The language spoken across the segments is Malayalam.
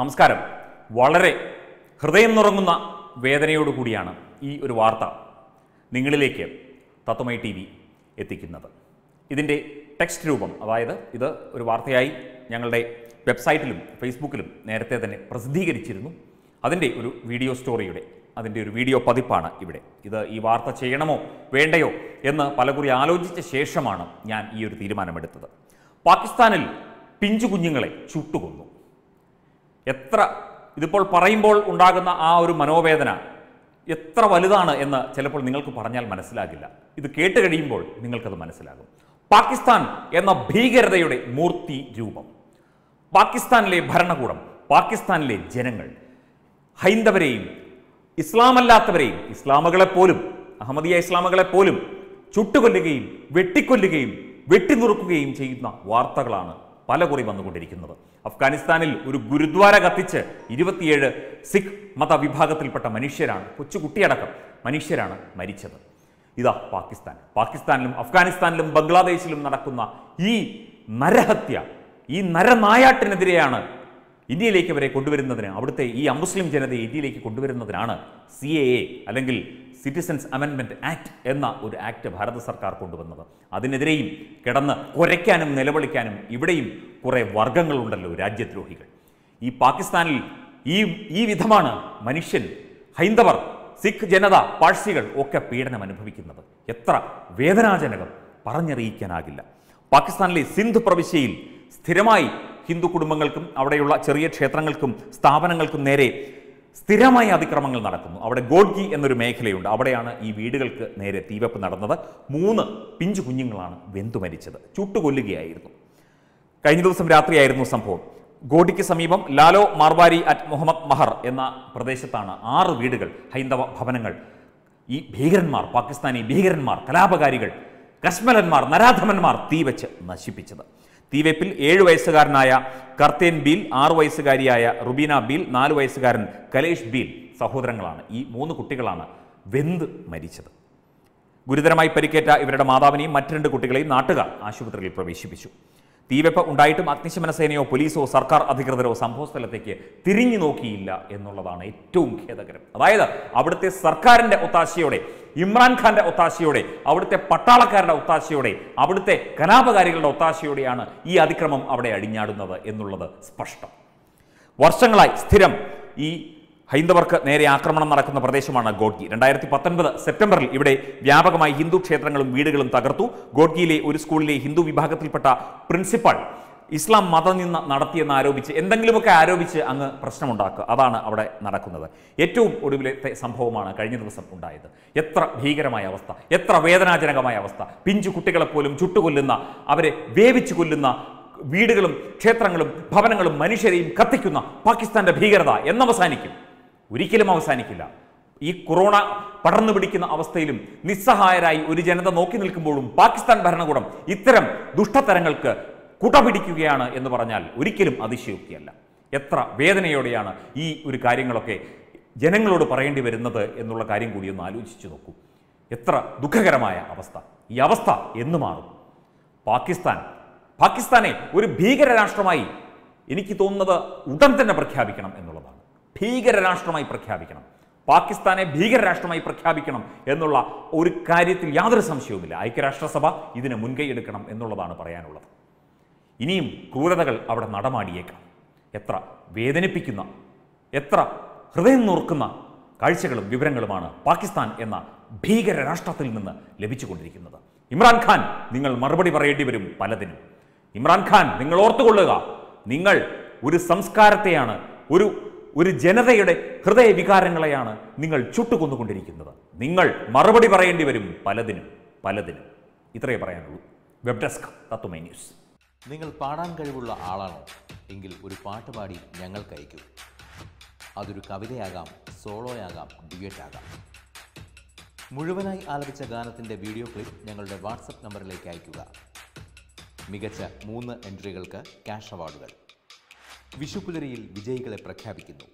നമസ്കാരം വളരെ ഹൃദയം നുറങ്ങുന്ന വേദനയോടുകൂടിയാണ് ഈ ഒരു വാർത്ത നിങ്ങളിലേക്ക് തത്വമൈ ടി വി എത്തിക്കുന്നത് ഇതിൻ്റെ ടെക്സ്റ്റ് രൂപം അതായത് ഇത് ഒരു വാർത്തയായി ഞങ്ങളുടെ വെബ്സൈറ്റിലും ഫേസ്ബുക്കിലും നേരത്തെ തന്നെ പ്രസിദ്ധീകരിച്ചിരുന്നു അതിൻ്റെ ഒരു വീഡിയോ സ്റ്റോറിയുടെ അതിൻ്റെ ഒരു വീഡിയോ പതിപ്പാണ് ഇവിടെ ഇത് ഈ വാർത്ത ചെയ്യണമോ വേണ്ടയോ എന്ന് പലകുറി ആലോചിച്ച ശേഷമാണ് ഞാൻ ഈ ഒരു തീരുമാനമെടുത്തത് പാകിസ്ഥാനിൽ പിഞ്ചു കുഞ്ഞുങ്ങളെ ചുട്ടുകൊന്നു എത്ര ഇതിപ്പോൾ പറയുമ്പോൾ ഉണ്ടാകുന്ന ആ ഒരു മനോവേദന എത്ര വലുതാണ് എന്ന് ചിലപ്പോൾ നിങ്ങൾക്ക് പറഞ്ഞാൽ മനസ്സിലാകില്ല ഇത് കേട്ട് കഴിയുമ്പോൾ നിങ്ങൾക്കത് മനസ്സിലാകും പാകിസ്ഥാൻ എന്ന ഭീകരതയുടെ മൂർത്തി രൂപം പാകിസ്ഥാനിലെ ഭരണകൂടം പാകിസ്ഥാനിലെ ജനങ്ങൾ ഹൈന്ദവരെയും ഇസ്ലാമല്ലാത്തവരെയും ഇസ്ലാമുകളെപ്പോലും അഹമ്മദിയ ഇസ്ലാമുകളെപ്പോലും ചുട്ടുകൊല്ലുകയും വെട്ടിക്കൊല്ലുകയും വെട്ടിനുറുക്കുകയും ചെയ്യുന്ന വാർത്തകളാണ് പല കുറി വന്നുകൊണ്ടിരിക്കുന്നത് അഫ്ഗാനിസ്ഥാനിൽ ഒരു ഗുരുദ്വാര കത്തിച്ച് ഇരുപത്തിയേഴ് സിഖ് മതവിഭാഗത്തിൽപ്പെട്ട മനുഷ്യരാണ് കൊച്ചുകുട്ടിയടക്കം മനുഷ്യരാണ് മരിച്ചത് ഇതാ പാകിസ്ഥാൻ പാകിസ്ഥാനിലും അഫ്ഗാനിസ്ഥാനിലും ബംഗ്ലാദേശിലും നടക്കുന്ന ഈ നരഹത്യ ഈ നരനായാട്ടിനെതിരെയാണ് ഇന്ത്യയിലേക്ക് അവരെ കൊണ്ടുവരുന്നതിന് അവിടുത്തെ ഈ അമുസ്ലിം ജനതയെ ഇന്ത്യയിലേക്ക് കൊണ്ടുവരുന്നതിനാണ് സി അല്ലെങ്കിൽ സിറ്റിസൻസ് അമെൻമെൻറ്റ് ആക്ട് എന്ന ഒരു ആക്ട് ഭാരത സർക്കാർ കൊണ്ടുവന്നത് അതിനെതിരെയും കിടന്ന് കുരയ്ക്കാനും നിലവിളിക്കാനും ഇവിടെയും കുറേ വർഗങ്ങളുണ്ടല്ലോ രാജ്യദ്രോഹികൾ ഈ പാകിസ്ഥാനിൽ ഈ ഈ വിധമാണ് മനുഷ്യൻ ഹൈന്ദവർ സിഖ് ജനത പാഴ്സികൾ ഒക്കെ പീഡനം അനുഭവിക്കുന്നത് എത്ര വേദനാജനകം പറഞ്ഞറിയിക്കാനാകില്ല പാകിസ്ഥാനിലെ സിന്ധ് പ്രവിശ്യയിൽ സ്ഥിരമായി ഹിന്ദു കുടുംബങ്ങൾക്കും അവിടെയുള്ള ചെറിയ ക്ഷേത്രങ്ങൾക്കും സ്ഥാപനങ്ങൾക്കും നേരെ സ്ഥിരമായി അതിക്രമങ്ങൾ നടക്കുന്നു അവിടെ ഗോഡ്ഗി എന്നൊരു മേഖലയുണ്ട് അവിടെയാണ് ഈ വീടുകൾക്ക് നേരെ തീവെപ്പ് നടന്നത് മൂന്ന് പിഞ്ചു കുഞ്ഞുങ്ങളാണ് വെന്തു മരിച്ചത് ചുട്ടുകൊല്ലുകയായിരുന്നു കഴിഞ്ഞ ദിവസം രാത്രിയായിരുന്നു സംഭവം ഗോഡിക്ക് സമീപം ലാലോ മാർവാരി അറ്റ് മുഹമ്മദ് മഹർ എന്ന പ്രദേശത്താണ് ആറ് വീടുകൾ ഹൈന്ദവ ഭവനങ്ങൾ ഈ ഭീകരന്മാർ പാകിസ്ഥാനി ഭീകരന്മാർ കലാപകാരികൾ കശ്മലന്മാർ നരാധമന്മാർ തീവച്ച് നശിപ്പിച്ചത് തീവെപ്പിൽ ഏഴ് വയസ്സുകാരനായ കർത്തേൻ ബീൽ ആറു വയസ്സുകാരിയായ റുബീന ബീൽ നാല് വയസ്സുകാരൻ കലേഷ് ബീൽ സഹോദരങ്ങളാണ് ഈ മൂന്ന് കുട്ടികളാണ് വെന്ത് മരിച്ചത് ഗുരുതരമായി പരിക്കേറ്റ ഇവരുടെ മാതാവിനെയും മറ്റു രണ്ട് കുട്ടികളെയും നാട്ടുകാർ ആശുപത്രിയിൽ പ്രവേശിപ്പിച്ചു തീവെപ്പ് ഉണ്ടായിട്ടും അഗ്നിശമന സേനയോ പോലീസോ സർക്കാർ അധികൃതരോ സംഭവസ്ഥലത്തേക്ക് തിരിഞ്ഞു നോക്കിയില്ല എന്നുള്ളതാണ് ഏറ്റവും ഖേദകരം അതായത് അവിടുത്തെ സർക്കാരിൻ്റെ ഒത്താശയോടെ ഇമ്രാൻഖാന്റെ ഒത്താശയോടെ അവിടുത്തെ പട്ടാളക്കാരുടെ ഒത്താശയോടെ അവിടുത്തെ കലാപകാരികളുടെ ഒത്താശയോടെയാണ് ഈ അതിക്രമം അവിടെ അടിഞ്ഞാടുന്നത് എന്നുള്ളത് സ്പഷ്ടം വർഷങ്ങളായി സ്ഥിരം ഈ ഹൈന്ദവർക്ക് നേരെ ആക്രമണം നടക്കുന്ന പ്രദേശമാണ് ഗോഡ്ഗി രണ്ടായിരത്തി പത്തൊൻപത് സെപ്റ്റംബറിൽ ഇവിടെ വ്യാപകമായി ഹിന്ദു ക്ഷേത്രങ്ങളും വീടുകളും തകർത്തു ഗോഡ്ഗിയിലെ ഒരു സ്കൂളിലെ ഹിന്ദു വിഭാഗത്തിൽപ്പെട്ട പ്രിൻസിപ്പാൾ ഇസ്ലാം മതനിന്ന നടത്തിയെന്ന് ആരോപിച്ച് എന്തെങ്കിലുമൊക്കെ ആരോപിച്ച് അങ്ങ് പ്രശ്നമുണ്ടാക്കുക അതാണ് അവിടെ നടക്കുന്നത് ഏറ്റവും ഒടുവിലത്തെ സംഭവമാണ് കഴിഞ്ഞ ദിവസം ഉണ്ടായത് എത്ര ഭീകരമായ അവസ്ഥ എത്ര വേദനാജനകമായ അവസ്ഥ പിഞ്ചു കുട്ടികളെപ്പോലും ചുട്ടുകൊല്ലുന്ന അവരെ വേവിച്ചു കൊല്ലുന്ന വീടുകളും ക്ഷേത്രങ്ങളും ഭവനങ്ങളും മനുഷ്യരെയും കത്തിക്കുന്ന പാകിസ്ഥാന്റെ ഭീകരത എന്നവസാനിക്കും ഒരിക്കലും അവസാനിക്കില്ല ഈ കൊറോണ പടർന്നു പിടിക്കുന്ന അവസ്ഥയിലും നിസ്സഹായരായി ഒരു ജനത നോക്കി നിൽക്കുമ്പോഴും പാകിസ്ഥാൻ ഭരണകൂടം ഇത്തരം ദുഷ്ടതരങ്ങൾക്ക് കുടപിടിക്കുകയാണ് എന്ന് പറഞ്ഞാൽ ഒരിക്കലും അതിശയോക്തിയല്ല എത്ര വേദനയോടെയാണ് ഈ ഒരു കാര്യങ്ങളൊക്കെ ജനങ്ങളോട് പറയേണ്ടി വരുന്നത് എന്നുള്ള കാര്യം കൂടി ഒന്ന് ആലോചിച്ചു നോക്കൂ എത്ര ദുഃഖകരമായ അവസ്ഥ ഈ അവസ്ഥ എന്ന് മാറും പാകിസ്ഥാൻ പാകിസ്ഥാനെ ഒരു ഭീകരരാഷ്ട്രമായി എനിക്ക് തോന്നുന്നത് ഉടൻ തന്നെ പ്രഖ്യാപിക്കണം എന്നുള്ളതാണ് ഭീകരരാഷ്ട്രമായി പ്രഖ്യാപിക്കണം പാകിസ്ഥാനെ ഭീകരരാഷ്ട്രമായി പ്രഖ്യാപിക്കണം എന്നുള്ള ഒരു കാര്യത്തിൽ യാതൊരു സംശയവുമില്ല ഐക്യരാഷ്ട്രസഭ ഇതിന് മുൻകൈ എടുക്കണം എന്നുള്ളതാണ് പറയാനുള്ളത് ഇനിയും ക്രൂരതകൾ അവിടെ നടമാടിയേക്കാം എത്ര വേദനിപ്പിക്കുന്ന എത്ര ഹൃദയം നോർക്കുന്ന കാഴ്ചകളും വിവരങ്ങളുമാണ് പാകിസ്ഥാൻ എന്ന ഭീകര രാഷ്ട്രത്തിൽ നിന്ന് ലഭിച്ചുകൊണ്ടിരിക്കുന്നത് ഇമ്രാൻഖാൻ നിങ്ങൾ മറുപടി പറയേണ്ടി വരും പലതിനും ഇമ്രാൻഖാൻ നിങ്ങൾ ഓർത്തുകൊള്ളുക നിങ്ങൾ ഒരു സംസ്കാരത്തെയാണ് ഒരു ഒരു ജനതയുടെ വികാരങ്ങളെയാണ് നിങ്ങൾ ചുട്ടുകൊന്നുകൊണ്ടിരിക്കുന്നത് നിങ്ങൾ മറുപടി പറയേണ്ടി വരും പലതിനും പലതിനും ഇത്രയേ പറയാനുള്ളൂ വെബ് ഡെസ്ക് തത്വമൈ ന്യൂസ് നിങ്ങൾ പാടാൻ കഴിവുള്ള ആളാണോ എങ്കിൽ ഒരു പാട്ട് പാടി ഞങ്ങൾക്ക് അയക്കൂ അതൊരു കവിതയാകാം സോളോയാകാം ആകാം മുഴുവനായി ആലപിച്ച ഗാനത്തിൻ്റെ വീഡിയോ ക്ലിപ്പ് ഞങ്ങളുടെ വാട്സപ്പ് നമ്പറിലേക്ക് അയയ്ക്കുക മികച്ച മൂന്ന് എൻട്രികൾക്ക് ക്യാഷ് അവാർഡുകൾ വിഷുപ്പുലരിയിൽ വിജയികളെ പ്രഖ്യാപിക്കുന്നു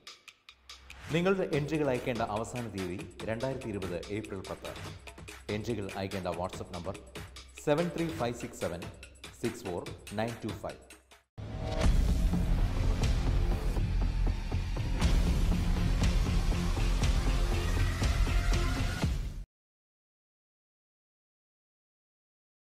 നിങ്ങളുടെ എൻട്രികൾ അയക്കേണ്ട അവസാന തീയതി രണ്ടായിരത്തി ഇരുപത് ഏപ്രിൽ പത്ത് എൻട്രികൾ അയക്കേണ്ട WhatsApp number seven three five six seven six four nine two five